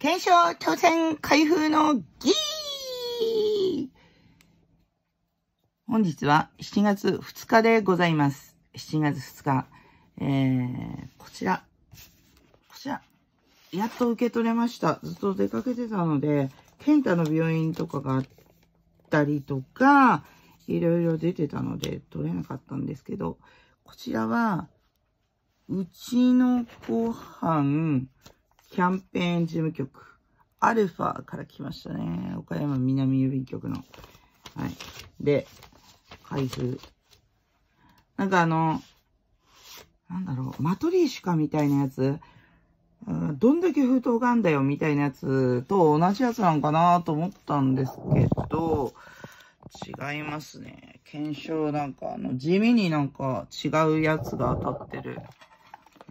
検証挑戦開封の儀本日は7月2日でございます。7月2日。えー、こちら。こちら。やっと受け取れました。ずっと出かけてたので、健太の病院とかがあったりとか、いろいろ出てたので取れなかったんですけど、こちらは、うちのご飯、キャンペーン事務局、アルファから来ましたね。岡山南郵便局の。はい。で、開封。なんかあの、なんだろう、マトリーシュカみたいなやつ、どんだけ封筒があんだよみたいなやつと同じやつなんかなと思ったんですけど、違いますね。検証なんか、あの、地味になんか違うやつが当たってる。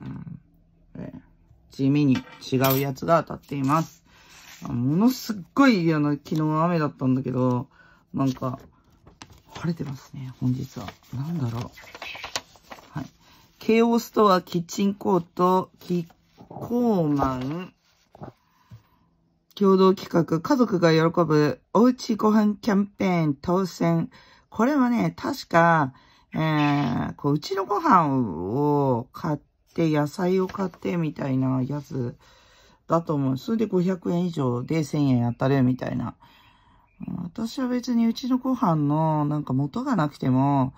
うん。ね地味に違うやつが当たっています。ものすっごい嫌な昨日雨だったんだけど、なんか、晴れてますね、本日は。なんだろう。はい。京王ストアキッチンコート、キッコーマン、共同企画、家族が喜ぶおうちご飯キャンペーン当選。これはね、確か、えー、こう、うちのご飯を買っって野菜を買ってみたいなやつだと思う。それで500円以上で1000円当たるみたいな。私は別にうちのご飯のなんか元がなくても、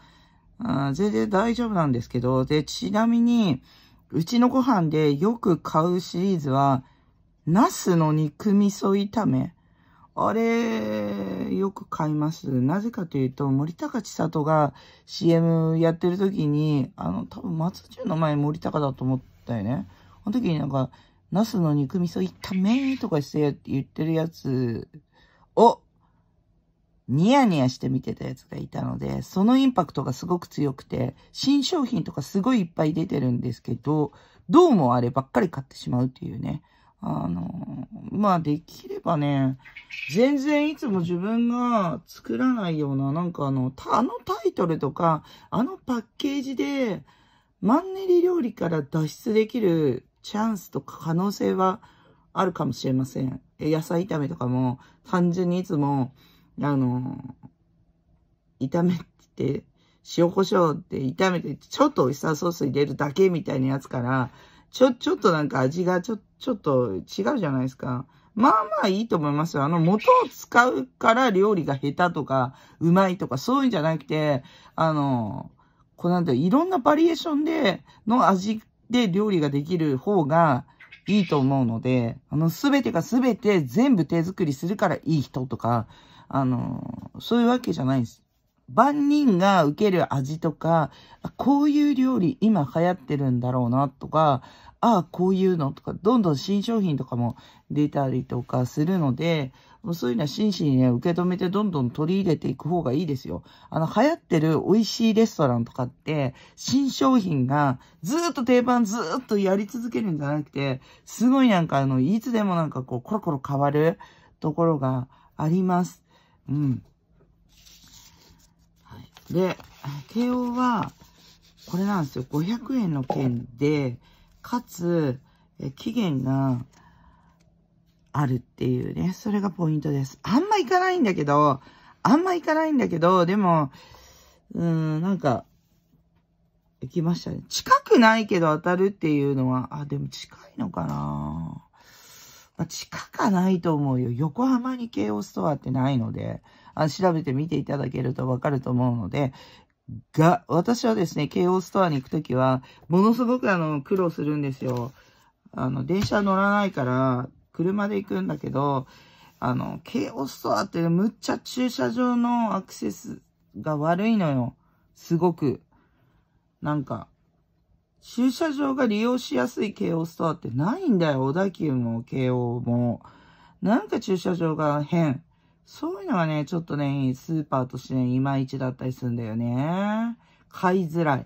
あ全然大丈夫なんですけど、で、ちなみに、うちのご飯でよく買うシリーズは、ナスの肉味噌炒め。あれ、よく買います。なぜかというと、森高千里が CM やってる時に、あの、多分松潤の前森高だと思ったよね。あの時になんか、ナスの肉味噌炒めとかして言ってるやつを、ニヤニヤして見てたやつがいたので、そのインパクトがすごく強くて、新商品とかすごいいっぱい出てるんですけど、どうもあればっかり買ってしまうっていうね。あの、まあ、できればね、全然いつも自分が作らないような、なんかあの、あのタイトルとか、あのパッケージで、マンネリ料理から脱出できるチャンスとか可能性はあるかもしれません。野菜炒めとかも、単純にいつも、あの、炒めて、塩コショウって炒めて、ちょっとオイスターソース入れるだけみたいなやつから、ちょ、ちょっとなんか味がちょっと、ちょっと違うじゃないですか。まあまあいいと思いますよ。あの、元を使うから料理が下手とか、うまいとか、そういうんじゃなくて、あの、こうなんていろんなバリエーションで、の味で料理ができる方がいいと思うので、あの、すべてがすべて全部手作りするからいい人とか、あの、そういうわけじゃないです。万人が受ける味とか、こういう料理今流行ってるんだろうなとか、ああ、こういうのとか、どんどん新商品とかも出たりとかするので、もうそういうのは真摯にね、受け止めてどんどん取り入れていく方がいいですよ。あの、流行ってる美味しいレストランとかって、新商品がずっと定番ずっとやり続けるんじゃなくて、すごいなんかあの、いつでもなんかこう、コロコロ変わるところがあります。うん。はい、で、慶応は、これなんですよ。500円の券で、かつ、え期限があるっていうね、それがポイントです。あんま行かないんだけど、あんま行かないんだけど、でも、うーん、なんか、行きましたね。近くないけど当たるっていうのは、あ、でも近いのかなまあ、近かないと思うよ。横浜に京王ストアってないので、あ調べてみていただけるとわかると思うので、が、私はですね、京王ストアに行くときは、ものすごくあの、苦労するんですよ。あの、電車乗らないから、車で行くんだけど、あの、京王ストアってむっちゃ駐車場のアクセスが悪いのよ。すごく。なんか、駐車場が利用しやすい京王ストアってないんだよ。小田急も KO も。なんか駐車場が変。そういうのがね、ちょっとね、スーパーとしてね、いまいちだったりするんだよね。買いづらい。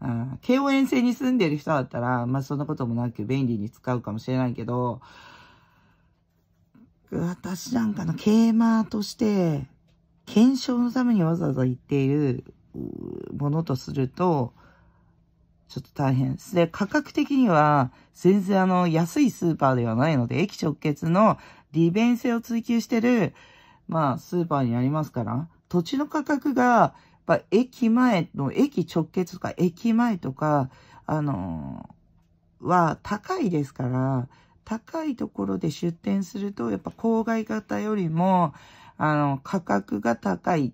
うん、京王沿線に住んでる人だったら、まあそんなこともなく便利に使うかもしれないけど、私なんかのケーマーとして、検証のためにわざわざ行っているものとすると、ちょっと大変です。で、価格的には、全然あの、安いスーパーではないので、駅直結の利便性を追求してる、まあ、スーパーにありますから、土地の価格が、やっぱ駅前の、駅直結とか、駅前とか、あのー、は高いですから、高いところで出店すると、やっぱ郊外型よりも、あの、価格が高い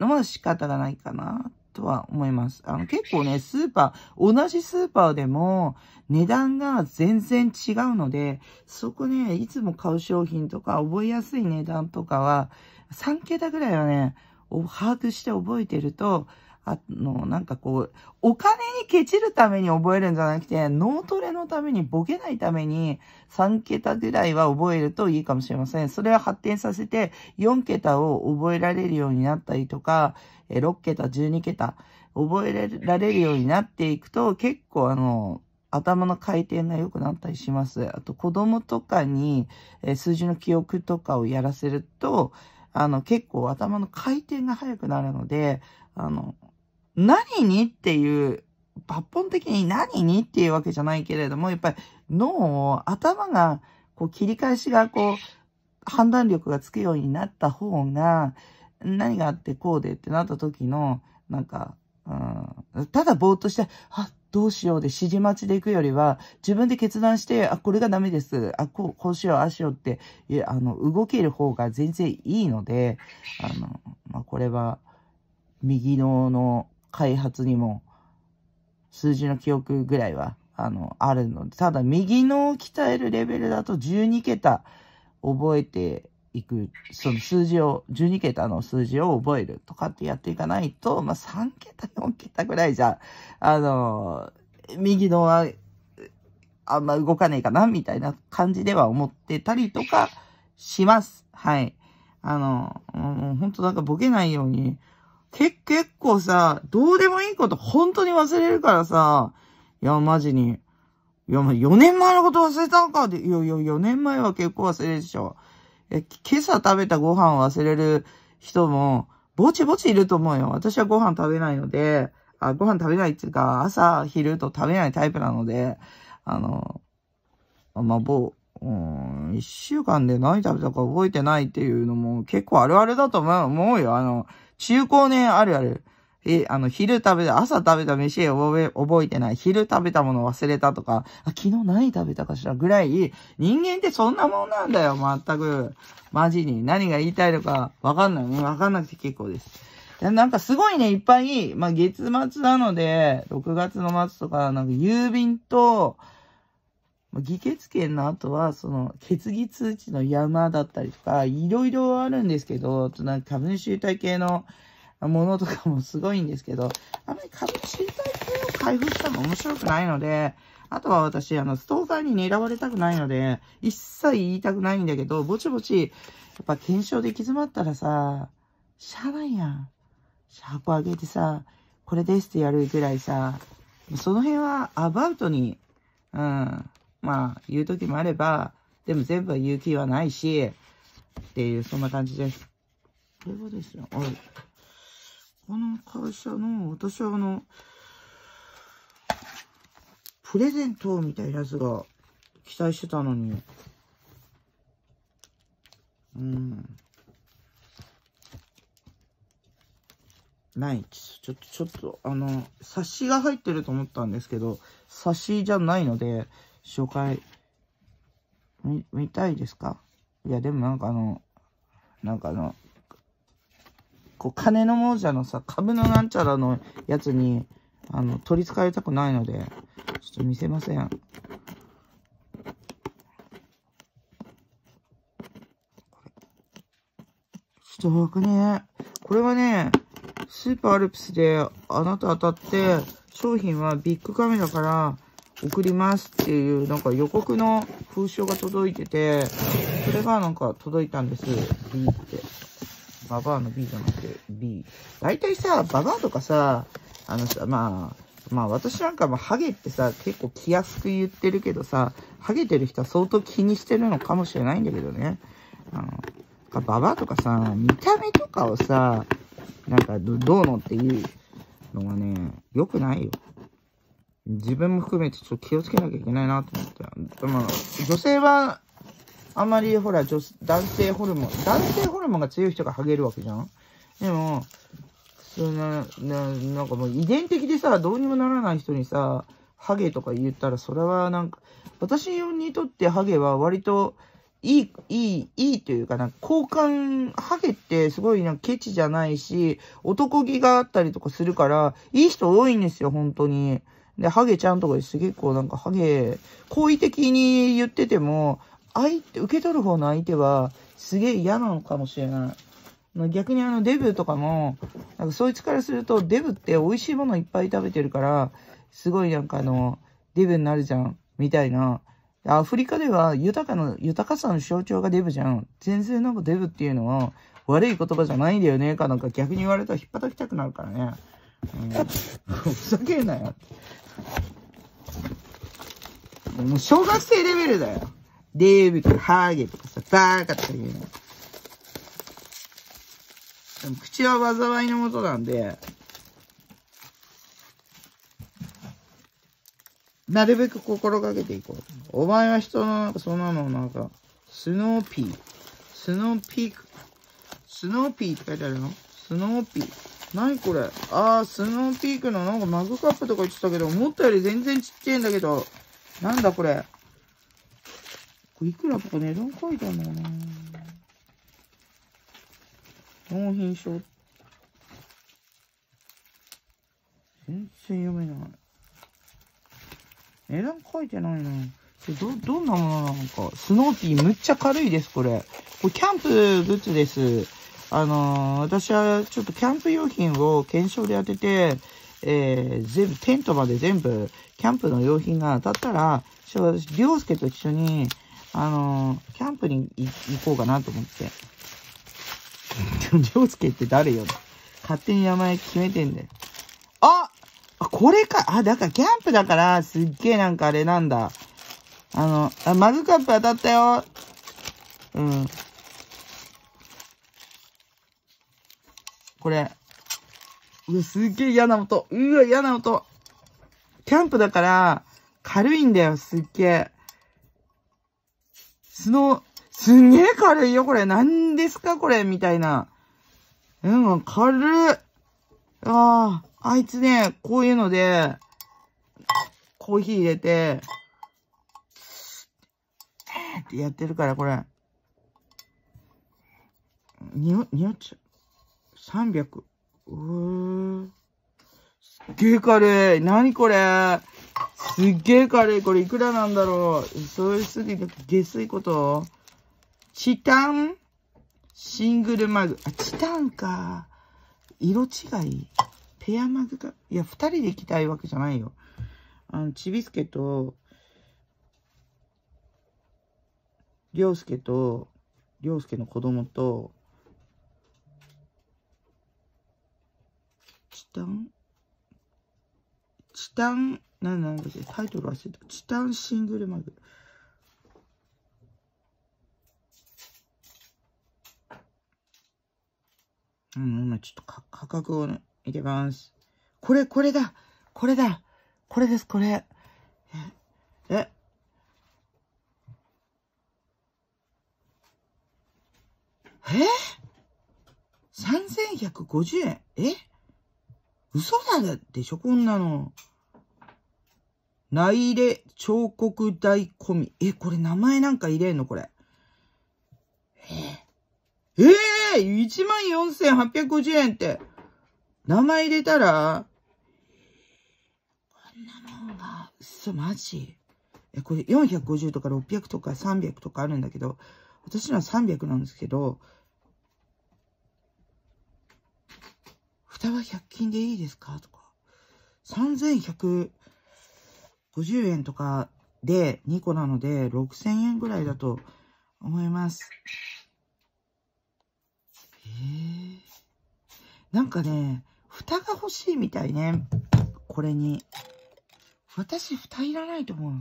のは仕方がないかなとは思います。あの、結構ね、スーパー、同じスーパーでも値段が全然違うので、そこね、いつも買う商品とか、覚えやすい値段とかは、3桁ぐらいはね、把握して覚えてると、あの、なんかこう、お金にケチるために覚えるんじゃなくて、脳トレのためにボケないために3桁ぐらいは覚えるといいかもしれません。それは発展させて4桁を覚えられるようになったりとか、6桁、12桁覚えられるようになっていくと、結構あの、頭の回転が良くなったりします。あと子供とかに数字の記憶とかをやらせると、あの結構頭の回転が速くなるので、あの、何にっていう、抜本的に何にっていうわけじゃないけれども、やっぱり脳を頭が、こう切り返しがこう、判断力がつくようになった方が、何があってこうでってなった時の、なんか、うん、ただぼーっとして、あ、どうしようで指示待ちで行くよりは、自分で決断して、あ、これがダメです。あ、こう、こうしよう、ああしようって、いあの、動ける方が全然いいので、あの、まあ、これは、右脳の開発にも数字の記憶ぐらいは、あの、あるので、ただ右の鍛えるレベルだと12桁覚えていく、その数字を、12桁の数字を覚えるとかってやっていかないと、まあ、3桁、4桁ぐらいじゃ、あの、右のは、あんま動かねえかな、みたいな感じでは思ってたりとかします。はい。あの、もう本当なんかボケないように、け、結構さ、どうでもいいこと本当に忘れるからさ、いや、マジに。いや、ま、4年前のこと忘れたのかで、いやいや、4年前は結構忘れるでしょ。え、今朝食べたご飯を忘れる人も、ぼちぼちいると思うよ。私はご飯食べないので、あ、ご飯食べないっていうか、朝、昼と食べないタイプなので、あの、まあ、ぼ、うん、一週間で何食べたか覚えてないっていうのも結構あるあるだと思うよ。あの、中高年あるある。え、あの、昼食べた、朝食べた飯覚え、覚えてない。昼食べたもの忘れたとか、あ昨日何食べたかしらぐらい、人間ってそんなもんなんだよ、まったく。マジに。何が言いたいのか、わかんないね。わかんなくて結構です。なんかすごいね、いっぱい、まあ、月末なので、6月の末とか、なんか郵便と、議決権の後は、その、決議通知の山だったりとか、いろいろあるんですけど、となんか株主優待系のものとかもすごいんですけど、あんまり株主優待系を開封したの面白くないので、あとは私、あの、ストーカーに狙われたくないので、一切言いたくないんだけど、ぼちぼち、やっぱ検証で行き詰まったらさ、しゃあないやん。プ上げてさ、これですってやるぐらいさ、その辺はアバウトに、うん、まあ、言う時もあれば、でも全部は言う気はないし、っていう、そんな感じです。これはですね、はい。この会社の、私はあの、プレゼントみたいなやつが期待してたのに、うん。ないちょっと、ちょっと、あの、冊子が入ってると思ったんですけど、冊子じゃないので、紹介見、見たいですかいや、でもなんかあの、なんかあの、こう、金の亡者のさ、株のなんちゃらのやつに、あの、取り憑かれたくないので、ちょっと見せません。ちょっと僕ね、これはね、スーパーアルプスであなた当たって、商品はビッグカメラから、送りますっていう、なんか予告の封書が届いてて、それがなんか届いたんです。B って。ババアの B じゃなくて B。大体さ、ババアとかさ、あのさ、まあ、まあ私なんかもハゲってさ、結構気安く言ってるけどさ、ハゲてる人は相当気にしてるのかもしれないんだけどね。あの、ババアとかさ、見た目とかをさ、なんかどうのっていうのがね、良くないよ。自分も含めてちょっと気をつけなきゃいけないなと思って。でも、女性は、あんまりほら女、男性ホルモン、男性ホルモンが強い人がハゲるわけじゃんでも、そのな、なんかもう遺伝的でさ、どうにもならない人にさ、ハゲとか言ったら、それはなんか、私にとってハゲは割と、いい、いい、いいというかな、交換、ハゲってすごいな、ケチじゃないし、男気があったりとかするから、いい人多いんですよ、本当に。で、ハゲちゃんとかです結構なんかハゲ、好意的に言ってても、相手、受け取る方の相手はすげえ嫌なのかもしれない。逆にあのデブとかも、なんかそいつからするとデブって美味しいものいっぱい食べてるから、すごいなんかあの、デブになるじゃん、みたいな。アフリカでは豊かな、豊かさの象徴がデブじゃん。全然なんかデブっていうのは悪い言葉じゃないんだよね、かなんか逆に言われたら引っ叩きたくなるからね。うん、ふざけんなよ。もう小学生レベルだよ。デーブとかハーゲとかさ、バーカとか言うの。でも口は災いのもとなんで、なるべく心がけていこう。お前は人の、そんなの、なんか、スノーピー。スノーピーク。スノーピーって書いてあるのスノーピー。何これあー、スノーピークのなんかマグカップとか言ってたけど、思ったより全然ちっちゃいんだけど、なんだこれ。これいくらとか値段書いてあるのかな納品書。全然読めない。値段書いてないな。ど、どんなものなのか。スノーピーむっちゃ軽いです、これ。これキャンプグッズです。あのー、私はちょっとキャンプ用品を検証で当てて、えー、全部、テントまで全部、キャンプの用品が当たったら、私、りょうすけと一緒に、あのー、キャンプに行こうかなと思って。りょうすけって誰よ勝手に名前決めてんだよ。あこれかあ、だからキャンプだから、すっげえなんかあれなんだ。あの、あ、マグカップ当たったよ。うん。これ。うわ、すっげえ嫌な音。うわ、嫌な音。キャンプだから、軽いんだよ、すっげえ。スノー、すんげえ軽いよ、これ。何ですか、これ、みたいな。うん、軽い。ああ、あいつね、こういうので、コーヒー入れて、ってやってるから、これ。にお、におっちゃう。300。うー。すっげえ軽い。なにこれすっげえ軽い。これいくらなんだろう。そういうすぎて下水ことチタンシングルマグ。あ、チタンか。色違いペアマグか。いや、二人で行きたいわけじゃないよ。あの、ちびすけと、りょうすけと、りょうすけの子供と、タン、チタン、なんなんだっけ、タイトル忘れた。チタンシングルマグロ。うん、今ちょっと価格をね、いけます。これ、これだこれだこれです、これ。え、え、え ?3150 円え嘘なんでしょこんなの。内入れ彫刻台込み。え、これ名前なんか入れんのこれ。えー、えー、14,850円って。名前入れたらこんなもんが、嘘、マジえ、これ450とか600とか300とかあるんだけど、私のは300なんですけど、蓋は100均でいいですかとか、3150円とかで2個なので、6000円ぐらいだと思います。えー、なんかね、蓋が欲しいみたいね。これに。私、蓋いらないと思う。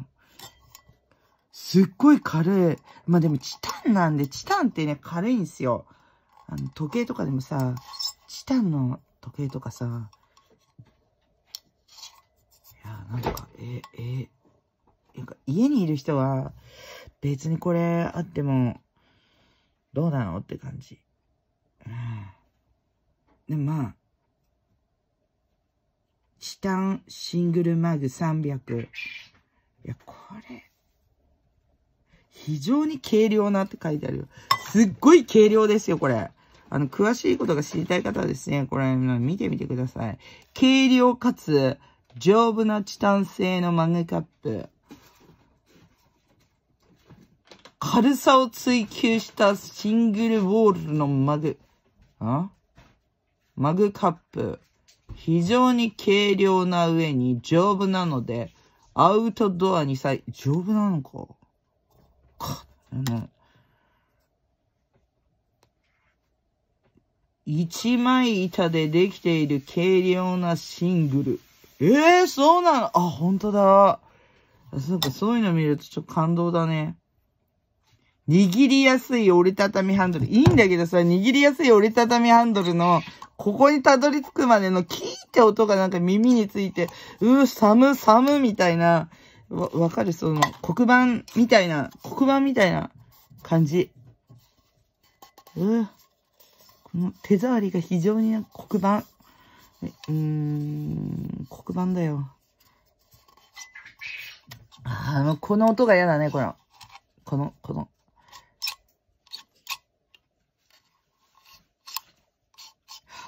すっごい軽い。まあ、でもチタンなんで、チタンってね、軽いんですよ。あの、時計とかでもさ、チタンの時計とかさ、いや、なんか、え、え、なんか家にいる人は、別にこれあっても、どうなのって感じ。うん。でもまあ、チタンシングルマグ300。いや、これ、非常に軽量なって書いてあるよ。すっごい軽量ですよ、これ。あの、詳しいことが知りたい方はですね、これ見てみてください。軽量かつ丈夫なチタン製のマグカップ。軽さを追求したシングルウォールのマグ、あマグカップ。非常に軽量な上に丈夫なので、アウトドアにさえ、丈夫なのか。か、うん。一枚板でできている軽量なシングル。ええー、そうなのあ、本当だ。なんかそういうの見るとちょっと感動だね。握りやすい折りたたみハンドル。いいんだけどさ、握りやすい折りたたみハンドルの、ここにたどり着くまでのキーって音がなんか耳について、うー、寒、寒みたいな、わ、わかるその、黒板みたいな、黒板みたいな感じ。うー。この手触りが非常に黒板。うーん、黒板だよ。あの、この音が嫌だね、この。この、この。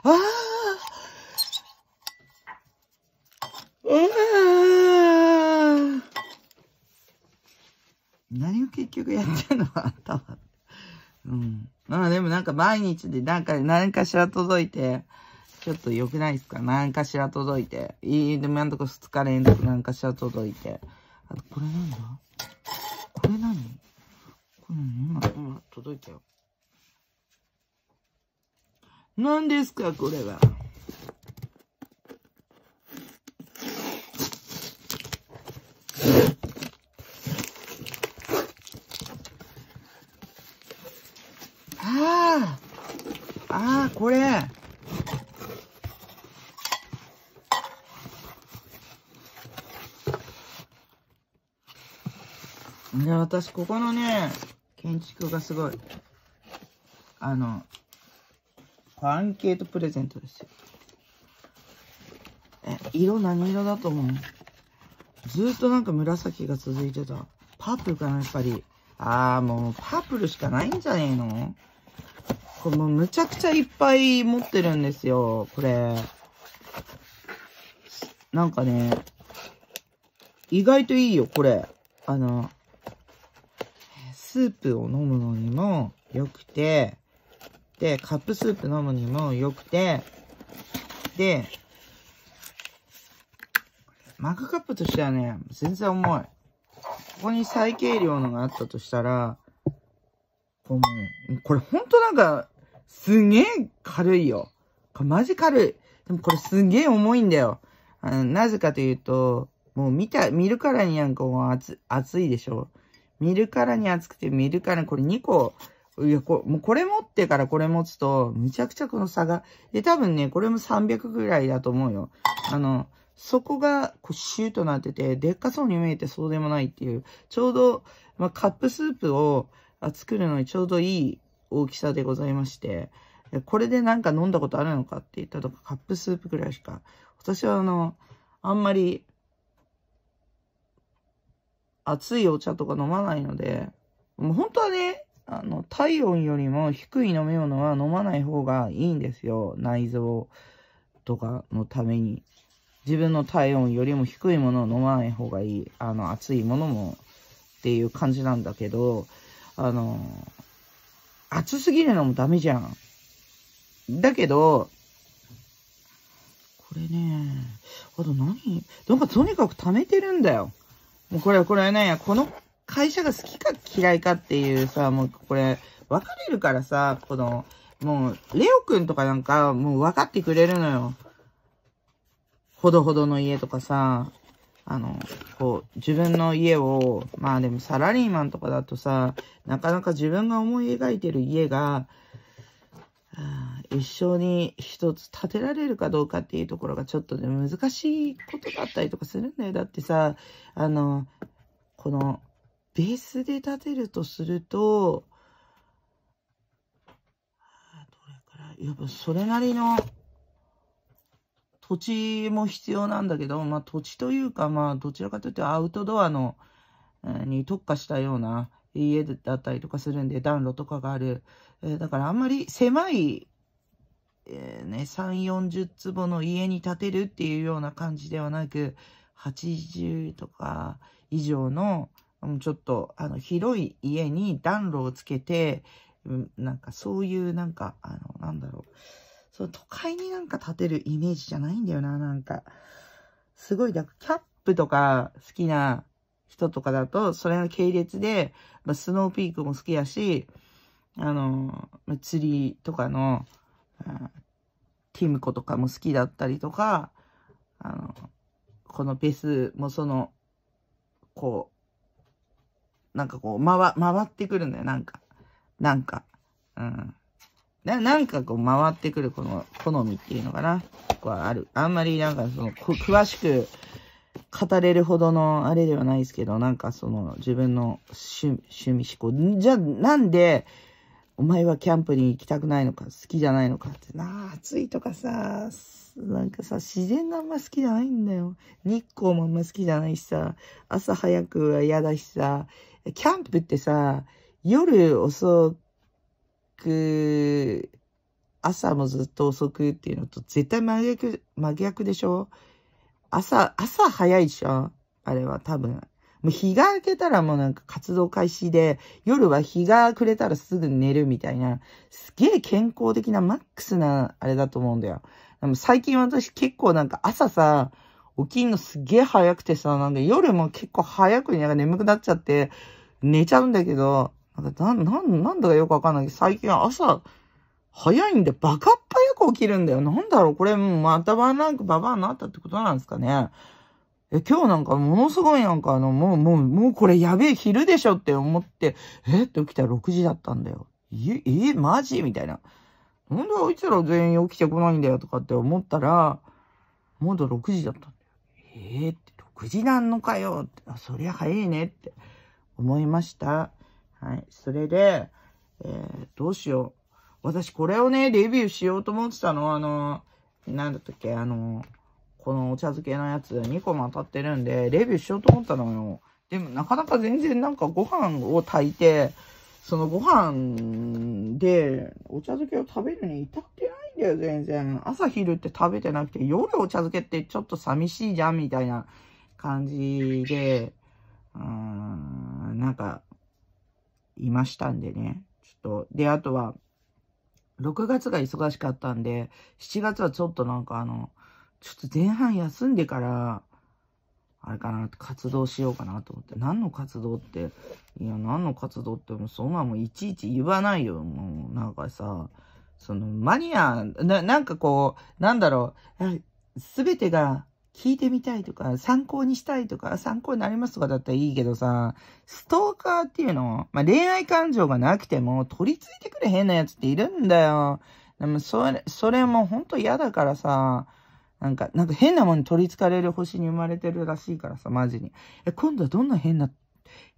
ああう何を結局やっちゃうのはたうん。まあでもなんか毎日でなんか何かしら届いて、ちょっと良くないですか何かしら届いて。いい、でもやんとこ2日連続何かしら届いて。あと、これなんだこれ何これ今、今届いたよ。何ですかこれは。あああこれい私、ここのね、建築がすごい、あの、アンケートプレゼントですよ。え、色何色だと思うずっとなんか紫が続いてた。パープルかな、やっぱり。ああ、もうパープルしかないんじゃねえのこれもうむちゃくちゃいっぱい持ってるんですよ、これ。なんかね、意外といいよ、これ。あの、スープを飲むのにも良くて、で、カップスープ飲むにも良くて、で、マグカップとしてはね、全然重い。ここに最軽量のがあったとしたら、こもう、これほんとなんか、すげえ軽いよ。マジ軽い。でもこれすげえ重いんだよ。あの、なぜかというと、もう見た、見るからになんかもう熱、熱いでしょ。見るからに熱くて、見るからにこれ2個、いや、こもうこれ持ってからこれ持つと、めちゃくちゃこの差が、で、多分ね、これも300ぐらいだと思うよ。あの、そこが、こう、シューとなってて、でっかそうに見えてそうでもないっていう、ちょうど、まあ、カップスープを、作るのにちょうどいい大きさでございまして、これでなんか飲んだことあるのかって言ったとか、カップスープぐらいしか、私はあの、あんまり、熱いお茶とか飲まないので、もう本当はね、あの、体温よりも低い飲み物は飲まない方がいいんですよ。内臓とかのために。自分の体温よりも低いものを飲まない方がいい。あの、熱いものもっていう感じなんだけど、あの、熱すぎるのもダメじゃん。だけど、これね、あと何なんかとにかく貯めてるんだよ。もうこれ、これね、この会社が好きか嫌いかっていうさ、もうこれ、分かれるからさ、この、もう、レオくんとかなんか、もう分かってくれるのよ。ほどほどの家とかさ、あの、こう、自分の家を、まあでもサラリーマンとかだとさ、なかなか自分が思い描いてる家が、一生に一つ建てられるかどうかっていうところがちょっとも難しいことだったりとかするんだよ。だってさ、あの、この、ベースで建てるとすると、どれくらい、やっぱそれなりの、土地も必要なんだけど、まあ、土地というか、まあ、どちらかというとアウトドアの、に特化したような家だったりとかするんで、暖炉とかがある。えだからあんまり狭い、えー、ね、3、40坪の家に建てるっていうような感じではなく、80とか以上の、ちょっとあの広い家に暖炉をつけて、なんかそういうなんか、あの、なんだろう。そう都会になんか建てるイメージじゃないんだよな、なんか。すごい、だかキャップとか好きな人とかだと、それの系列で、まあ、スノーピークも好きやし、あの、釣りとかの、ティムコとかも好きだったりとか、あの、このベスもその、こう、なんかこう、回、回ってくるんだよ、なんか。なんか。うん。な、なんかこう回ってくるこの好みっていうのかな。こはある。あんまりなんかその、詳しく語れるほどのあれではないですけど、なんかその自分の趣趣味思考。じゃあなんで、お前はキャンプに行きたくないのか、好きじゃないのかって、なあ、暑いとかさ、なんかさ、自然があんま好きじゃないんだよ。日光もあんま好きじゃないしさ、朝早くは嫌だしさ、キャンプってさ、夜遅く、く、朝もずっと遅くっていうのと絶対真逆、真逆でしょ朝、朝早いじゃんあれは多分。もう日が明けたらもうなんか活動開始で、夜は日が暮れたらすぐ寝るみたいな、すげえ健康的なマックスなあれだと思うんだよ。でも最近私結構なんか朝さ、起きんのすげえ早くてさ、なんで夜も結構早くになんか眠くなっちゃって、寝ちゃうんだけど、な、な、なんだかよくわかんないけど、最近朝、早いんでバカっ早く起きるんだよ。なんだろうこれ、またバなんかババアになったってことなんですかね。え、今日なんかものすごいなんかあの、もう、もう、もうこれやべえ昼でしょって思って、えって起きたら6時だったんだよ。え、え、マジみたいな。なんであいつら全員起きてこないんだよとかって思ったら、まだ6時だったんだよ。えー、って、6時なんのかよって、あ、そりゃ早いねって思いました。はい。それで、えー、どうしよう。私これをね、レビューしようと思ってたの。あの、なんだったっけ、あの、このお茶漬けのやつ2個も当たってるんで、レビューしようと思ったのよ。でもなかなか全然なんかご飯を炊いて、そのご飯でお茶漬けを食べるに至ってないんだよ、全然。朝昼って食べてなくて、夜お茶漬けってちょっと寂しいじゃん、みたいな感じで、うーん、なんか、いましたんでね。ちょっと、で、あとは、6月が忙しかったんで、7月はちょっとなんかあの、ちょっと前半休んでから、あれかな、活動しようかなと思って。何の活動って、いや、何の活動って、もうそんなもういちいち言わないよ。もう、なんかさ、その、マニア、な、なんかこう、なんだろう、すべてが聞いてみたいとか、参考にしたいとか、参考になりますとかだったらいいけどさ、ストーカーっていうの、まあ、恋愛感情がなくても取り付いてくる変なやつっているんだよ。でもそれ、それもほんと嫌だからさ、なんか、なんか変なもんに取り付かれる星に生まれてるらしいからさ、マジに。え、今度はどんな変な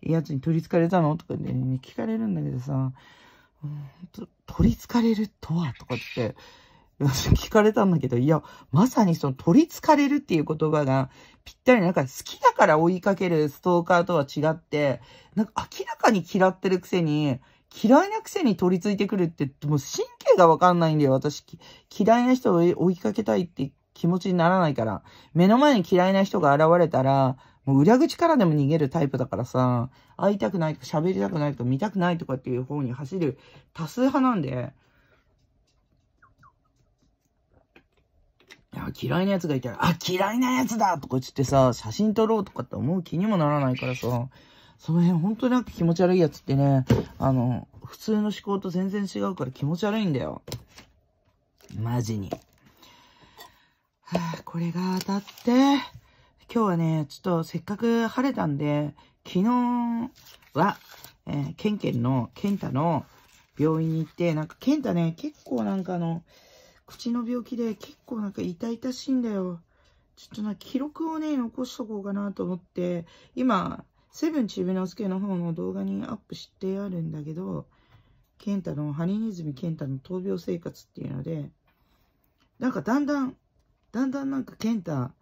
やつに取り付かれたのとかね、聞かれるんだけどさ、うん、取り付かれるとはとかって、聞かれたんだけど、いや、まさにその取り憑かれるっていう言葉がぴったりなんか好きだから追いかけるストーカーとは違って、なんか明らかに嫌ってるくせに、嫌いなくせに取り付いてくるって、もう神経がわかんないんだよ、私。嫌いな人を追いかけたいって気持ちにならないから。目の前に嫌いな人が現れたら、もう裏口からでも逃げるタイプだからさ、会いたくないとか喋りたくないとか見たくないとかっていう方に走る多数派なんで、嫌いな奴がいたら、あ、嫌いな奴だとか言ってさ、写真撮ろうとかって思う気にもならないからさ、その辺本当になんか気持ち悪い奴ってね、あの、普通の思考と全然違うから気持ち悪いんだよ。マジに。はあ、これが当たって、今日はね、ちょっとせっかく晴れたんで、昨日は、えー、ケンケンの、ケンタの病院に行って、なんかケンタね、結構なんかあの、口の病気で結構なんか痛々しいんだよ。ちょっとな、記録をね、残しとこうかなと思って、今、セブンちびのすけの方の動画にアップしてあるんだけど、ケンタの、ハリネズミケンタの闘病生活っていうので、なんかだんだん、だんだんなんかケンタ、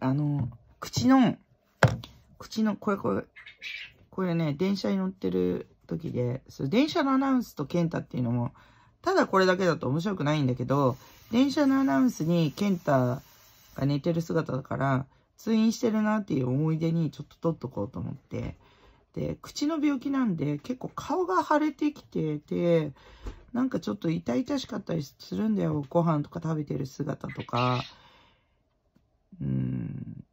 あの、口の、口の、これこれ、これね、電車に乗ってる時で、そ電車のアナウンスとケンタっていうのも、ただこれだけだと面白くないんだけど、電車のアナウンスに健太が寝てる姿だから、通院してるなっていう思い出にちょっと取っとこうと思って。で、口の病気なんで結構顔が腫れてきてて、なんかちょっと痛々しかったりするんだよ。ご飯とか食べてる姿とか。うん。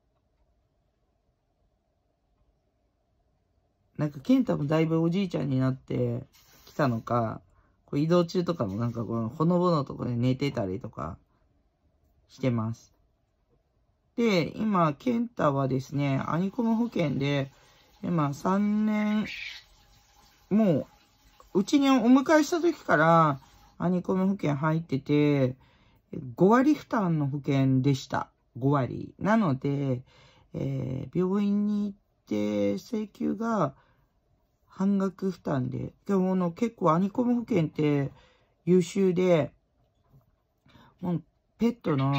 なんか健太もだいぶおじいちゃんになってきたのか、こう移動中とかもなんかこのほのぼのとこで寝てたりとかしてます。で、今、健太はですね、アニコム保険で、今3年、もう、うちにお迎えした時から、アニコム保険入ってて、5割負担の保険でした。5割。なので、えー、病院に行って請求が、半額負担で。でもの結構アニコム保険って優秀で、もうペットの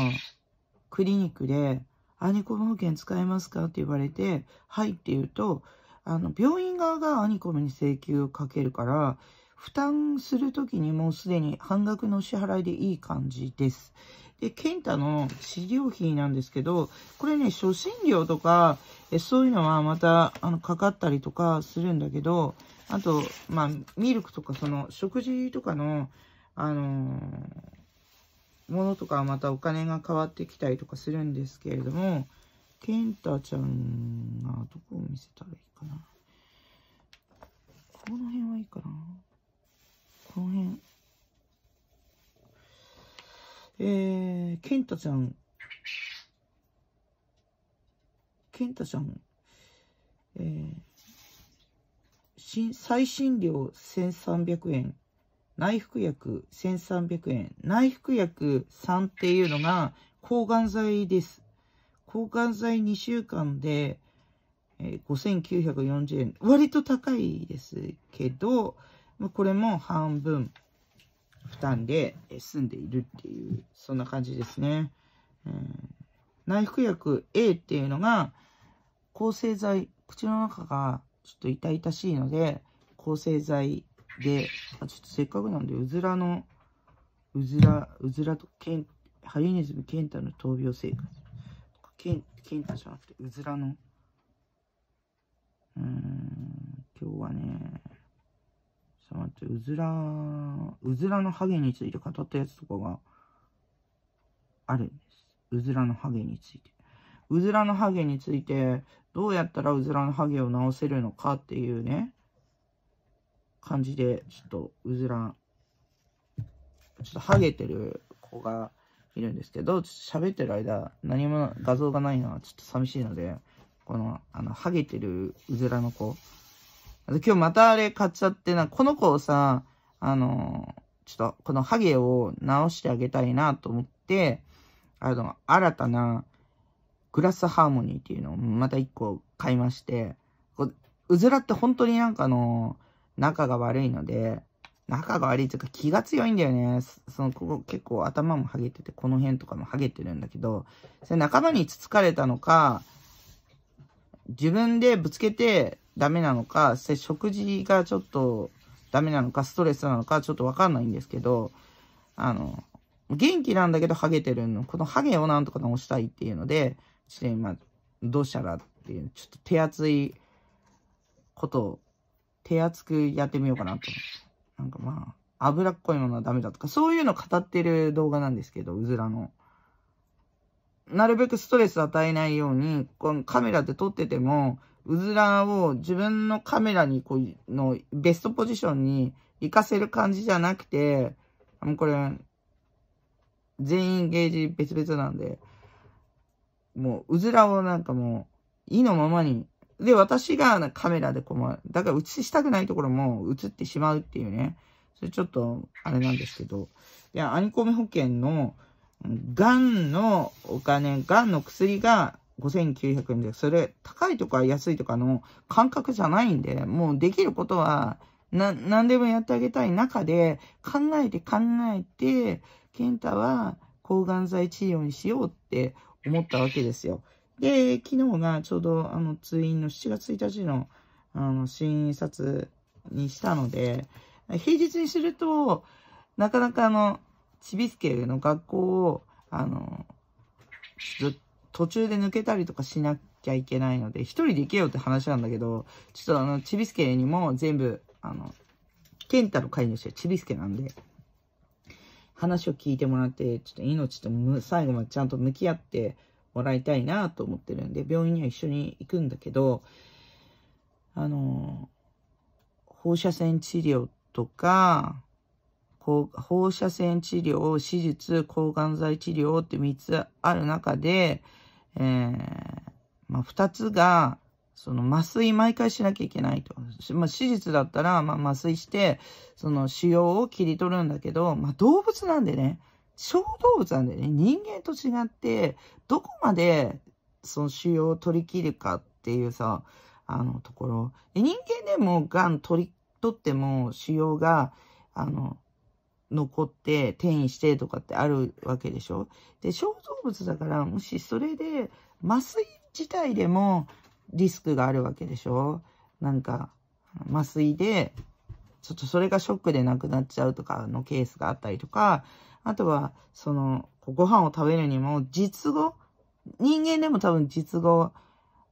クリニックで、アニコム保険使えますかって言われて、はいって言うと、あの、病院側がアニコムに請求をかけるから、負担するときにもうすでに半額の支払いでいい感じです。で、ケンタの資料費なんですけど、これね、初診料とか、えそういうのはまた、あの、かかったりとかするんだけど、あと、まあ、ミルクとか、その、食事とかの、あのー、ものとかはまたお金が変わってきたりとかするんですけれども、ケンタちゃんがどこを見せたらいいかな。この辺はいいかな。この辺。えー、ケンタちゃん。ケンタちゃん。えー、新、最新料1300円。内服薬1300円。内服薬3っていうのが抗がん剤です。抗がん剤2週間で、えー、5940円。割と高いですけど、これも半分。負担で済んでいるっていう、そんな感じですね。うん、内服薬 A っていうのが、抗生剤、口の中がちょっと痛々しいので、抗生剤で、あちょっとせっかくなんで、うずらの、うずら、うずらとけん、ハリネズム健太の闘病生活とか、健太じゃなくて、うずらの、うん、今日はね、と待って、うずら、うずらのハゲについて語ったやつとかがあるんです。うずらのハゲについて。うずらのハゲについて、どうやったらうずらのハゲを治せるのかっていうね、感じで、ちょっとうずら、ちょっとハゲてる子がいるんですけど、ちょっと喋ってる間、何も画像がないのはちょっと寂しいので、この、あの、ハゲてるうずらの子、今日またあれ買っちゃって、なこの子をさ、あの、ちょっとこのハゲを直してあげたいなと思って、あの、新たなグラスハーモニーっていうのをまた一個買いまして、うずらって本当になんかの、仲が悪いので、仲が悪いというか気が強いんだよね。その、ここ結構頭もハゲてて、この辺とかもハゲてるんだけど、それ仲間につつかれたのか、自分でぶつけて、ダメなのか、食事がちょっとダメなのか、ストレスなのか、ちょっとわかんないんですけど、あの、元気なんだけどハゲてるの。このハゲをなんとか直したいっていうので、ちょっと今、どうしたらっていう、ちょっと手厚いことを、手厚くやってみようかなと。なんかまあ、脂っこいものはダメだとか、そういうの語ってる動画なんですけど、うずらの。なるべくストレス与えないように、このカメラで撮ってても、うずらを自分のカメラにこう、のベストポジションに行かせる感じじゃなくて、もうこれ、全員ゲージ別々なんで、もううずらをなんかもう、意のままに、で、私がカメラでこる。だから映したくないところも映ってしまうっていうね、それちょっと、あれなんですけど、いや、アニコメ保険の、ガんのお金、ガンの薬が5900円で、それ、高いとか安いとかの感覚じゃないんで、もうできることは、な、何でもやってあげたい中で、考えて考えて、健太は抗がん剤治療にしようって思ったわけですよ。で、昨日がちょうど、あの、通院の7月1日の、あの、診察にしたので、平日にすると、なかなかあの、ちびすけの学校を、あの、ずっと、途中で抜けたりとかしなきゃいけないので、一人で行けよって話なんだけど、ちょっとあの、ちびすけにも全部、あの、健太の飼い主はちびすけなんで、話を聞いてもらって、ちょっと命と最後までちゃんと向き合ってもらいたいなと思ってるんで、病院には一緒に行くんだけど、あの、放射線治療とか、放射線治療、手術、抗がん剤治療って3つある中で、えー、まあ、二つが、その麻酔毎回しなきゃいけないと。まあ、手術だったら、まあ、麻酔して、その腫瘍を切り取るんだけど、まあ、動物なんでね、小動物なんでね、人間と違って、どこまでその腫瘍を取り切るかっていうさ、あのところ。人間でも癌取り取っても腫瘍が、あの、残って転移してとかってあるわけでしょで、小動物だから、もしそれで麻酔自体でもリスクがあるわけでしょなんか、麻酔で、ちょっとそれがショックで亡くなっちゃうとかのケースがあったりとか、あとは、その、ご飯を食べるにも、実語人間でも多分実語、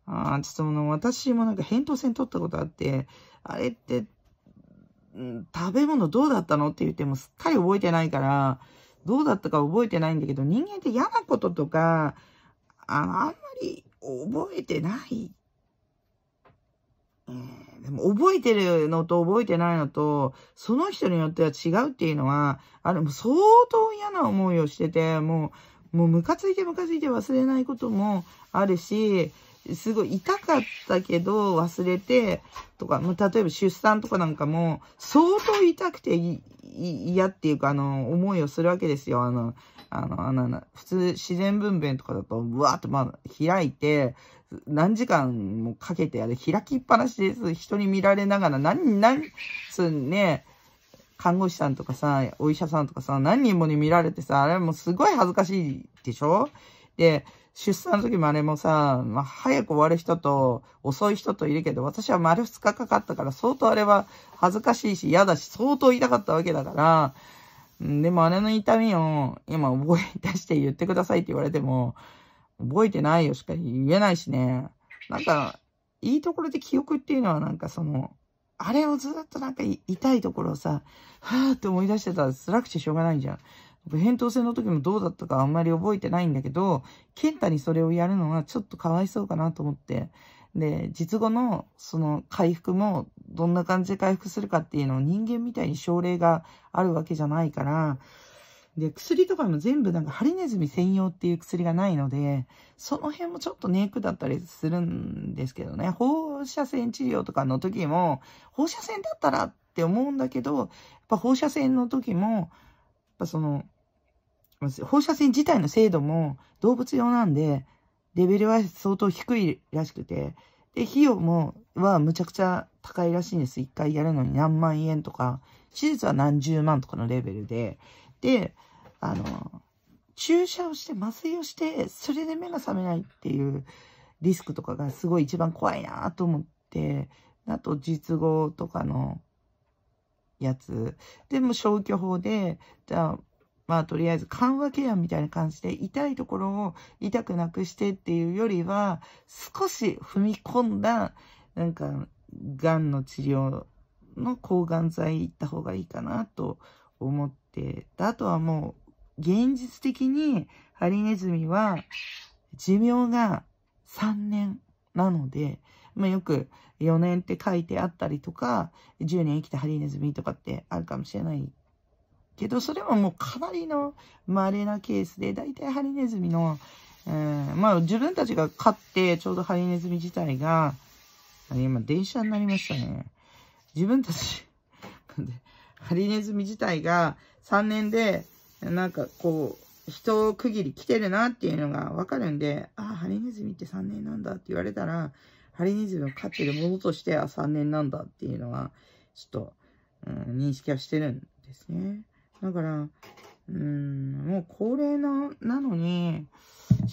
あちょっともの、私もなんか扁桃腺取ったことあって、あれって食べ物どうだったのって言ってもすっかり覚えてないから、どうだったか覚えてないんだけど、人間って嫌なこととか、ああんまり覚えてない。ー、でも覚えてるのと覚えてないのと、その人によっては違うっていうのは、あれも相当嫌な思いをしてて、もう、もうムカついてムカついて忘れないこともあるし、すごい痛かったけど忘れてとか、例えば出産とかなんかも相当痛くて嫌っていうか、あの、思いをするわけですよ。あの、あの、あの、普通自然分娩とかだと、うわーっとまあ開いて、何時間もかけて、あれ開きっぱなしです。人に見られながら、何、何、すんね、看護師さんとかさ、お医者さんとかさ、何人もに見られてさ、あれもうすごい恥ずかしいでしょで、出産の時もあれもさ、まあ、早く終わる人と遅い人といるけど、私は丸2日かかったから相当あれは恥ずかしいし嫌だし、相当痛かったわけだから、でもあれの痛みを今覚え出して言ってくださいって言われても、覚えてないよしか言えないしね。なんか、いいところで記憶っていうのはなんかその、あれをずっとなんか痛いところをさ、はぁって思い出してたら辛くてしょうがないじゃん。扁桃腺の時もどうだったかあんまり覚えてないんだけど、健太にそれをやるのはちょっとかわいそうかなと思って、で、術後のその回復もどんな感じで回復するかっていうのを人間みたいに症例があるわけじゃないから、で、薬とかも全部なんかハリネズミ専用っていう薬がないので、その辺もちょっとネックだったりするんですけどね、放射線治療とかの時も、放射線だったらって思うんだけど、やっぱ放射線の時も、やっぱその、放射線自体の精度も動物用なんで、レベルは相当低いらしくて、で、費用も、はむちゃくちゃ高いらしいんです。一回やるのに何万円とか、手術は何十万とかのレベルで、で、あの、注射をして麻酔をして、それで目が覚めないっていうリスクとかがすごい一番怖いなと思って、あと術後とかのやつ。でも消去法で、じゃあまあとりあえず緩和ケアみたいな感じで痛いところを痛くなくしてっていうよりは少し踏み込んだなんかがんの治療の抗がん剤行った方がいいかなと思ってあとはもう現実的にハリネズミは寿命が3年なので、まあ、よく4年って書いてあったりとか10年生きたハリネズミとかってあるかもしれないけど、それももうかなりの稀なケースで、大体ハリネズミの、えん、まあ自分たちが飼って、ちょうどハリネズミ自体が、今電車になりましたね。自分たちハリネズミ自体が3年で、なんかこう、人区切り来てるなっていうのがわかるんで、ああ、ハリネズミって3年なんだって言われたら、ハリネズミを飼ってるものとして、あ、3年なんだっていうのは、ちょっと、うん、認識はしてるんですね。だから、うん、もう高齢ななのに、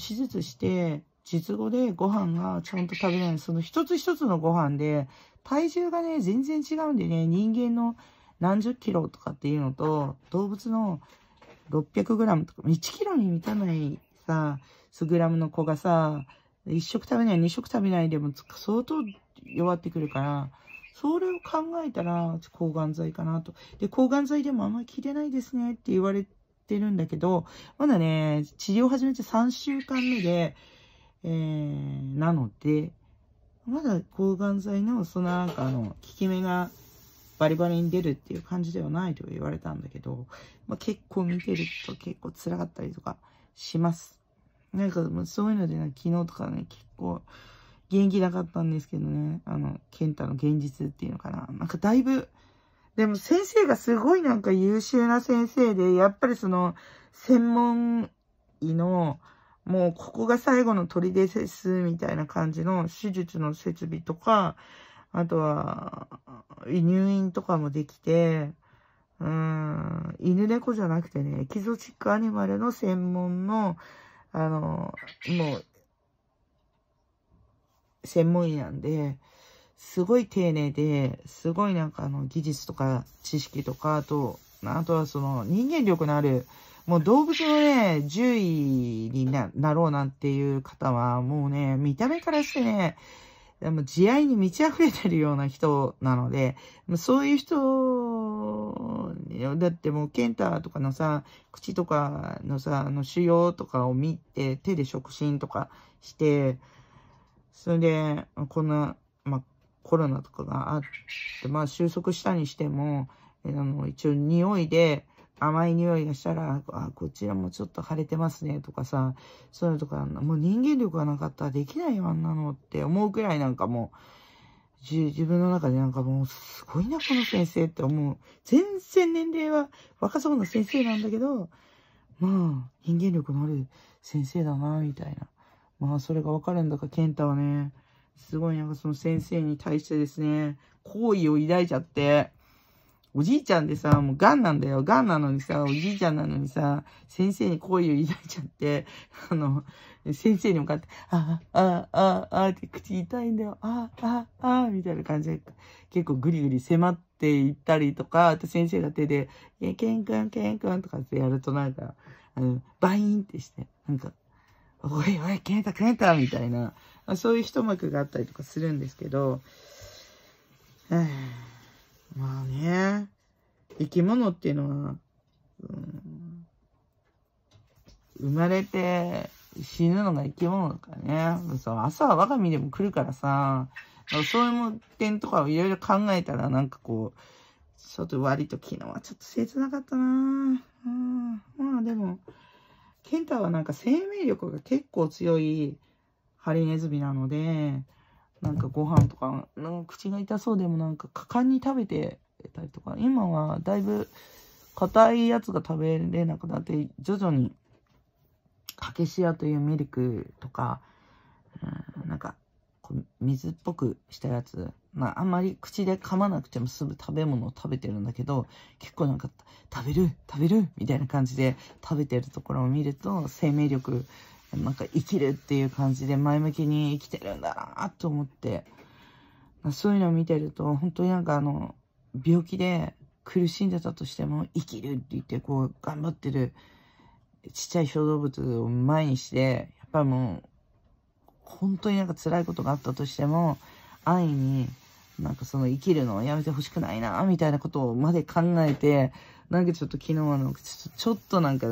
手術して、術後でご飯がちゃんと食べない。その一つ一つのご飯で、体重がね、全然違うんでね、人間の何十キロとかっていうのと、動物の600グラムとか、1キロに満たないさ、数グラムの子がさ、1食食べない、2食食べないでも相当弱ってくるから、それを考えたら、抗がん剤かなと。で、抗がん剤でもあんまり効いてないですねって言われてるんだけど、まだね、治療始めて3週間目で、えー、なので、まだ抗がん剤の、そのなんかあの、効き目がバリバリに出るっていう感じではないと言われたんだけど、まあ、結構見てると結構辛かったりとかします。なんかそういうので、ね、昨日とかね、結構、元気なかったんですけどね。あの、健太の現実っていうのかな。なんかだいぶ、でも先生がすごいなんか優秀な先生で、やっぱりその、専門医の、もうここが最後の砦ですみたいな感じの手術の設備とか、あとは入院とかもできて、うん、犬猫じゃなくてね、エキゾチックアニマルの専門の、あの、もう専門医なんで、すごい丁寧で、すごいなんかあの技術とか知識とか、あと、あとはその人間力のある、もう動物のね、獣医になろうなんていう方は、もうね、見た目からしてね、でも慈愛に満ち溢れてるような人なので、そういう人、だってもうケンタとかのさ、口とかのさ、あの腫瘍とかを見て、手で触診とかして、それで、こんな、まあ、コロナとかがあって、まあ、収束したにしても、えー、あの、一応匂いで、甘い匂いがしたら、あ、こちらもちょっと腫れてますねとかさ、そういうのとか、もう人間力がなかったらできないよ、あんなのって思うくらいなんかもう、じ自分の中でなんかもう、すごいな、この先生って思う。全然年齢は若そうな先生なんだけど、まあ、人間力のある先生だな、みたいな。まあ、それがわかるんだか、健太はね、すごいなんかその先生に対してですね、好意を抱いちゃって、おじいちゃんでさ、もうガンなんだよ。ガンなのにさ、おじいちゃんなのにさ、先生に好意を抱いちゃって、あの、先生に向かって、ああ、ああ、ああって口痛いんだよ。ああ、ああ、みたいな感じで、結構ぐりぐり迫っていったりとか、あと先生が手で、いや、ケン君、ケン君とかってやるとなんか、あの、バインってして、なんか、おいおい、タケンタみたいな、そういう一幕があったりとかするんですけど、まあね、生き物っていうのは、うん、生まれて死ぬのが生き物だからね。そう朝は我が身でも来るからさ、そういう点とかをいろいろ考えたら、なんかこう、ちょっと割と昨日はちょっと切なかったなぁ。まあでも、ケンタはなんか生命力が結構強いハリネズミなので、なんかご飯とか、なんか口が痛そうでもなんか果敢に食べてたりとか、今はだいぶ硬いやつが食べれなくなって、徐々に、かけしやというミルクとか、うん、なんか水っぽくしたやつ、まあ、あんまり口で噛まなくてもすぐ食べ物を食べてるんだけど、結構なんか、食べる食べるみたいな感じで食べてるところを見ると、生命力、なんか生きるっていう感じで前向きに生きてるんだなと思って、まあ、そういうのを見てると、本当になんかあの、病気で苦しんでたとしても、生きるって言ってこう、頑張ってる、ちっちゃい小動物を前にして、やっぱりもう、本当になんか辛いことがあったとしても、安易に、なんかその生きるのをやめてほしくないな、みたいなことをまで考えて、なんかちょっと昨日はなんかちょちょっとなんか、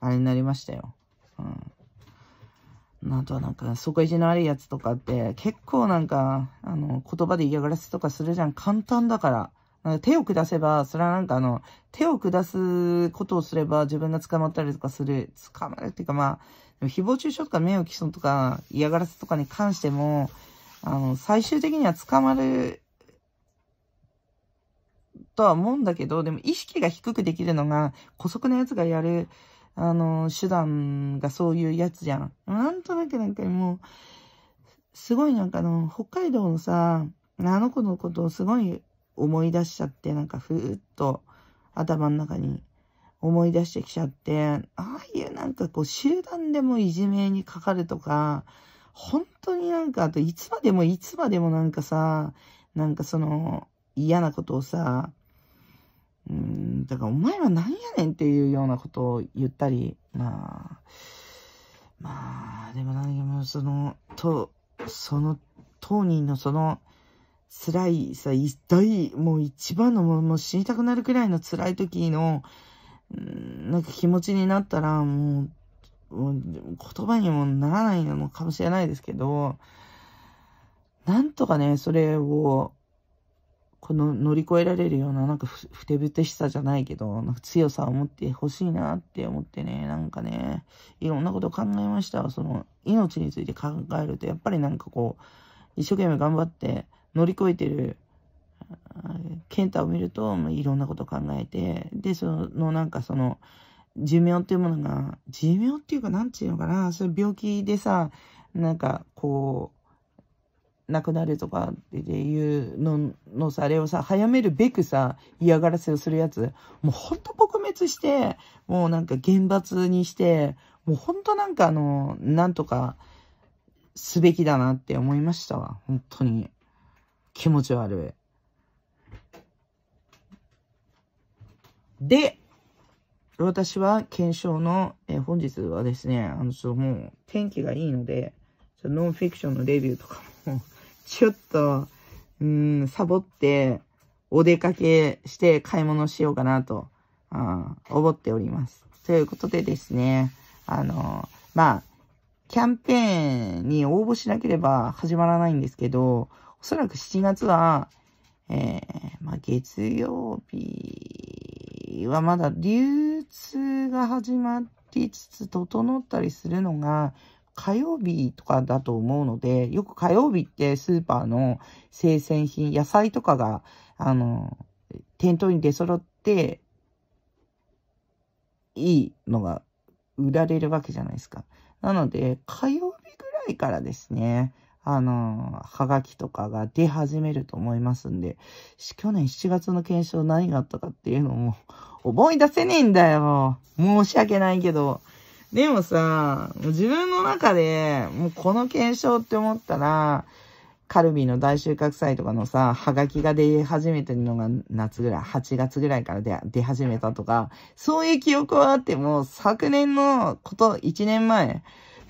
あれになりましたよ。うん。あとはなんか、底意地の悪いやつとかって、結構なんか、あの、言葉で嫌がらせとかするじゃん。簡単だから。んか手を下せば、それはなんかあの、手を下すことをすれば自分が捕まったりとかする、捕まるっていうかまあ、誹謗中傷とか名誉毀損とか嫌がらせとかに関しても、あの、最終的には捕まるとは思うんだけど、でも意識が低くできるのが、古速なやつがやる、あの、手段がそういうやつじゃん。なんとなくなんかもう、すごいなんかあの、北海道のさ、あの子のことをすごい思い出しちゃって、なんかふーっと頭の中に思い出してきちゃって、ああいうなんかこう集団でもいじめにかかるとか、本当になんか、あといつまでもいつまでもなんかさ、なんかその嫌なことをさ、うん、だからお前はなんやねんっていうようなことを言ったり、まあ、まあ、でも何もその、と、その、当人のその、辛いさ、一体、もう一番のもう死にたくなるくらいの辛い時の、なんか気持ちになったら、もう、もう言葉にもならないのかもしれないですけど、なんとかね、それを、この乗り越えられるような、なんかふてぶてしさじゃないけど、なんか強さを持ってほしいなって思ってね、なんかね、いろんなことを考えました。その、命について考えると、やっぱりなんかこう、一生懸命頑張って乗り越えてる健太を見ると、まあ、いろんなこと考えて、で、その、なんかその、寿命っていうものが、寿命っていうか、なんていうのかな、そ病気でさ、なんか、こう、亡くなるとかっていうののさ、あれをさ、早めるべくさ、嫌がらせをするやつ、もうほんと撲滅して、もうなんか厳罰にして、もうほんとなんかあの、なんとかすべきだなって思いましたわ。本当に。気持ち悪い。で、私は検証の、えー、本日はですね、あの、そょもう天気がいいので、ちょノンフィクションのレビューとかも ちょっと、うん、サボって、お出かけして買い物しようかなと、あ思っております。ということでですね、あの、まあ、キャンペーンに応募しなければ始まらないんですけど、おそらく7月は、えー、まあ、月曜日はまだ流通が始まりつつ整ったりするのが火曜日とかだと思うので、よく火曜日ってスーパーの生鮮品、野菜とかが、あの、店頭に出揃って、いいのが売られるわけじゃないですか。なので、火曜日ぐらいからですね、あの、はがきとかが出始めると思いますんで、去年7月の検証何があったかっていうのも、思い出せねえんだよ。申し訳ないけど。でもさ、も自分の中で、もうこの検証って思ったら、カルビーの大収穫祭とかのさ、はがきが出始めてるのが夏ぐらい、8月ぐらいから出始めたとか、そういう記憶はあっても、昨年のこと、1年前、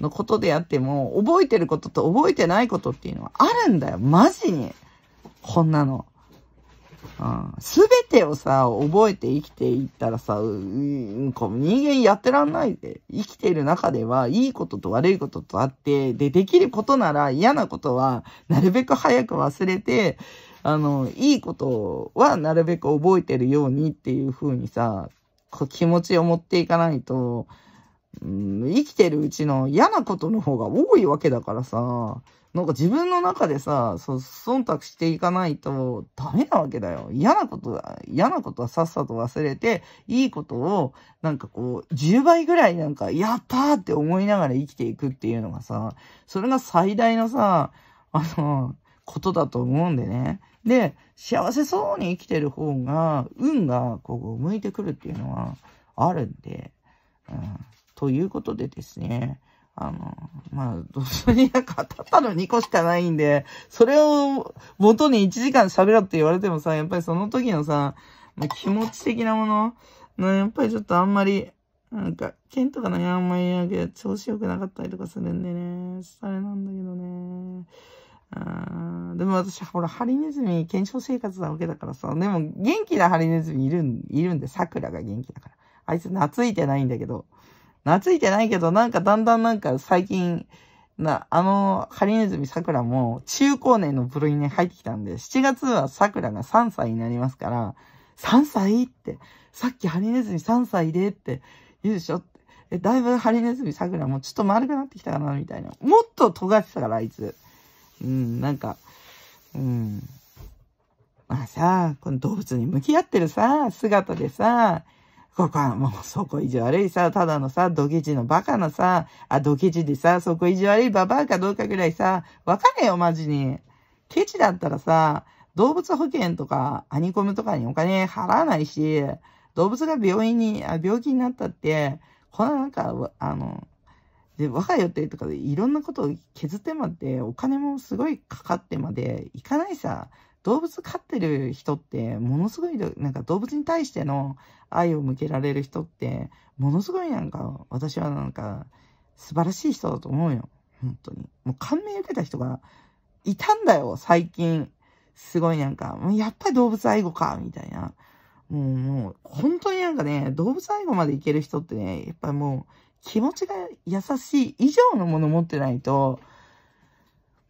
のことであっても、覚えてることと覚えてないことっていうのはあるんだよ。マジに。こんなの。す、うん、べ、てをさ、覚えて生きていったらさ、うん、こう人間やってらんないで。生きてる中では、いいことと悪いこととあって、で、できることなら嫌なことは、なるべく早く忘れて、あの、いいことはなるべく覚えてるようにっていう風にさ、こう気持ちを持っていかないと、うん、生きてるうちの嫌なことの方が多いわけだからさ、なんか自分の中でさ、そ、忖度していかないとダメなわけだよ。嫌なこと嫌なことはさっさと忘れて、いいことを、なんかこう、10倍ぐらいなんか、やったーって思いながら生きていくっていうのがさ、それが最大のさ、あの、ことだと思うんでね。で、幸せそうに生きてる方が、運がこう、向いてくるっていうのは、あるんで、うん。ということでですね、あの、まあ、どうせになんかたったの2個しかないんで、それを元に1時間喋ろって言われてもさ、やっぱりその時のさ、気持ち的なもの、やっぱりちょっとあんまり、なんか、剣とかね、あんまりなけ調子良くなかったりとかするんでね、それなんだけどね。あでも私、ほら、ハリネズミ、検証生活なわけだからさ、でも元気なハリネズミいるん、いるんで、桜が元気だから。あいつ懐いてないんだけど、懐いてないけど、なんかだんだんなんか最近、な、あの、ハリネズミ桜も中高年の部類に入ってきたんで、7月は桜が3歳になりますから、3歳って、さっきハリネズミ3歳でって言うでしょって。え、だいぶハリネズミ桜もちょっと丸くなってきたかな、みたいな。もっと尖ってたから、あいつ。うん、なんか、うん。まあさ、この動物に向き合ってるさ、姿でさ、ここはもうそこ意地悪いさ、ただのさ、土下地のバカなさ、あ、土下地でさ、そこ意地悪いババアかどうかぐらいさ、わかねえよ、マジに。ケチだったらさ、動物保険とか、アニコムとかにお金払わないし、動物が病院に、あ病気になったって、こんななんか、あの、で、若い予定とかでいろんなことを削ってまで、お金もすごいかかってまで、行かないさ。動物飼ってる人って、ものすごい、なんか動物に対しての愛を向けられる人って、ものすごいなんか、私はなんか、素晴らしい人だと思うよ。本当に。もう感銘受けた人がいたんだよ、最近。すごいなんか、やっぱり動物愛護か、みたいな。もう、もう、本当になんかね、動物愛護までいける人ってね、やっぱりもう、気持ちが優しい以上のもの持ってないと、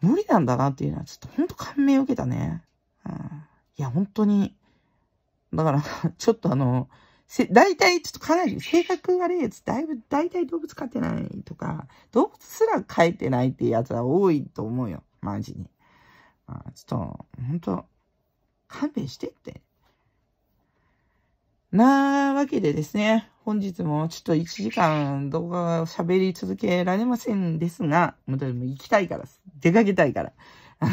無理なんだなっていうのは、ちょっと本当感銘を受けたね。うん、いや、本当に、だから、ちょっとあの、大体、ちょっとかなり、性格悪いやつ、だいぶ、大体動物飼ってないとか、動物すら飼えてないってやつは多いと思うよ。マジに。まあ、ちょっと、本当勘弁してって。なわけでですね、本日もちょっと1時間動画を喋り続けられませんですが、もうでも行きたいから、出かけたいから。あ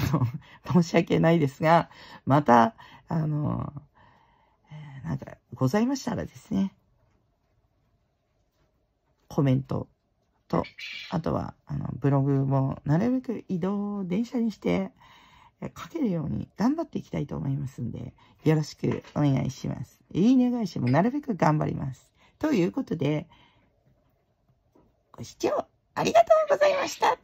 の、申し訳ないですが、また、あの、なんか、ございましたらですね、コメントと、あとは、あの、ブログも、なるべく移動を電車にして、書けるように頑張っていきたいと思いますんで、よろしくお願いします。いい願いしもなるべく頑張ります。ということで、ご視聴ありがとうございました。